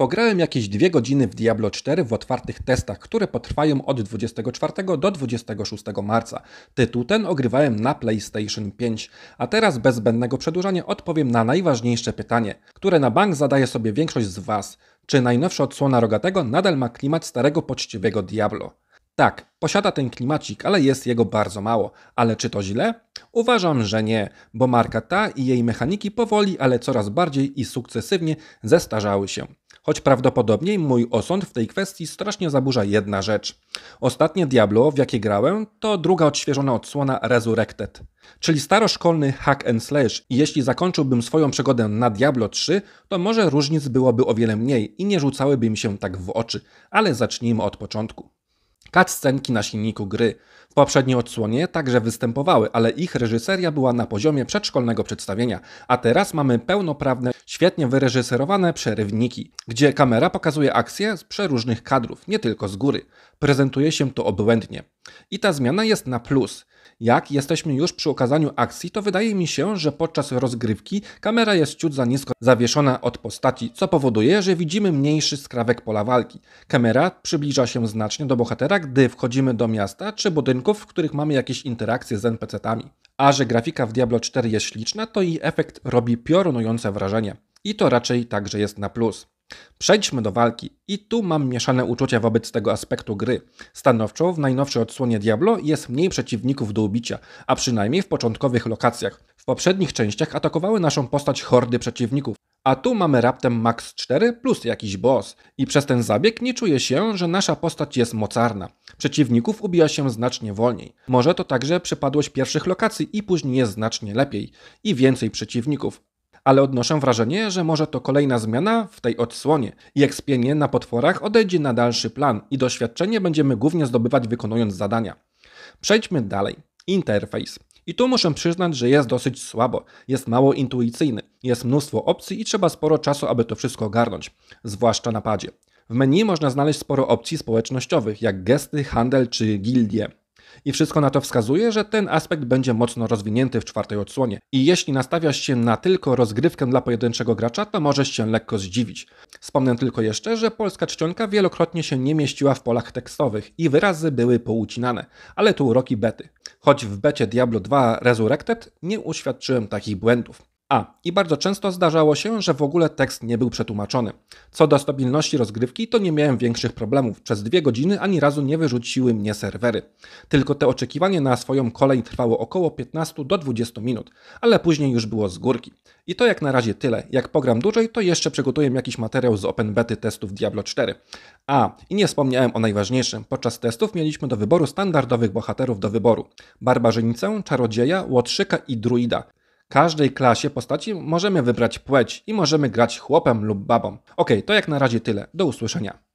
Pograłem jakieś dwie godziny w Diablo 4 w otwartych testach, które potrwają od 24 do 26 marca. Tytuł ten ogrywałem na PlayStation 5, a teraz bez zbędnego przedłużania odpowiem na najważniejsze pytanie, które na bank zadaje sobie większość z Was. Czy najnowsza odsłona Rogatego nadal ma klimat starego poczciwego Diablo? Tak, posiada ten klimacik, ale jest jego bardzo mało. Ale czy to źle? Uważam, że nie, bo marka ta i jej mechaniki powoli, ale coraz bardziej i sukcesywnie zestarzały się. Choć prawdopodobnie mój osąd w tej kwestii strasznie zaburza jedna rzecz. Ostatnie Diablo, w jakie grałem, to druga odświeżona odsłona Resurrected, czyli staroszkolny hack and slash i jeśli zakończyłbym swoją przygodę na Diablo 3, to może różnic byłoby o wiele mniej i nie rzucałyby mi się tak w oczy, ale zacznijmy od początku. Cutscenki na silniku gry w poprzedniej odsłonie także występowały, ale ich reżyseria była na poziomie przedszkolnego przedstawienia, a teraz mamy pełnoprawne, świetnie wyreżyserowane przerywniki, gdzie kamera pokazuje akcję z przeróżnych kadrów, nie tylko z góry. Prezentuje się to obłędnie. I ta zmiana jest na plus – jak jesteśmy już przy okazaniu akcji, to wydaje mi się, że podczas rozgrywki kamera jest ciut za nisko zawieszona od postaci, co powoduje, że widzimy mniejszy skrawek pola walki. Kamera przybliża się znacznie do bohatera, gdy wchodzimy do miasta czy budynków, w których mamy jakieś interakcje z NPC-tami. A że grafika w Diablo 4 jest śliczna, to i efekt robi piorunujące wrażenie. I to raczej także jest na plus. Przejdźmy do walki. I tu mam mieszane uczucia wobec tego aspektu gry. Stanowczo w najnowszej odsłonie Diablo jest mniej przeciwników do ubicia, a przynajmniej w początkowych lokacjach. W poprzednich częściach atakowały naszą postać hordy przeciwników, a tu mamy raptem max 4 plus jakiś boss. I przez ten zabieg nie czuje się, że nasza postać jest mocarna. Przeciwników ubija się znacznie wolniej. Może to także przypadłość pierwszych lokacji i później jest znacznie lepiej. I więcej przeciwników ale odnoszę wrażenie, że może to kolejna zmiana w tej odsłonie Jak spienie na potworach odejdzie na dalszy plan i doświadczenie będziemy głównie zdobywać wykonując zadania. Przejdźmy dalej. Interfejs. I tu muszę przyznać, że jest dosyć słabo, jest mało intuicyjny, jest mnóstwo opcji i trzeba sporo czasu, aby to wszystko ogarnąć, zwłaszcza na padzie. W menu można znaleźć sporo opcji społecznościowych, jak gesty, handel czy gildie. I wszystko na to wskazuje, że ten aspekt będzie mocno rozwinięty w czwartej odsłonie. I jeśli nastawiasz się na tylko rozgrywkę dla pojedynczego gracza, to możesz się lekko zdziwić. Wspomnę tylko jeszcze, że polska czcionka wielokrotnie się nie mieściła w polach tekstowych i wyrazy były poucinane, ale to uroki bety. Choć w becie Diablo 2 Resurrected nie uświadczyłem takich błędów. A, i bardzo często zdarzało się, że w ogóle tekst nie był przetłumaczony. Co do stabilności rozgrywki, to nie miałem większych problemów. Przez dwie godziny ani razu nie wyrzuciły mnie serwery. Tylko te oczekiwanie na swoją kolej trwało około 15 do 20 minut, ale później już było z górki. I to jak na razie tyle. Jak pogram dłużej, to jeszcze przygotuję jakiś materiał z open bety testów Diablo 4. A, i nie wspomniałem o najważniejszym. Podczas testów mieliśmy do wyboru standardowych bohaterów do wyboru. Barbarzynicę, czarodzieja, łotrzyka i druida każdej klasie postaci możemy wybrać płeć i możemy grać chłopem lub babą. Ok, to jak na razie tyle. Do usłyszenia.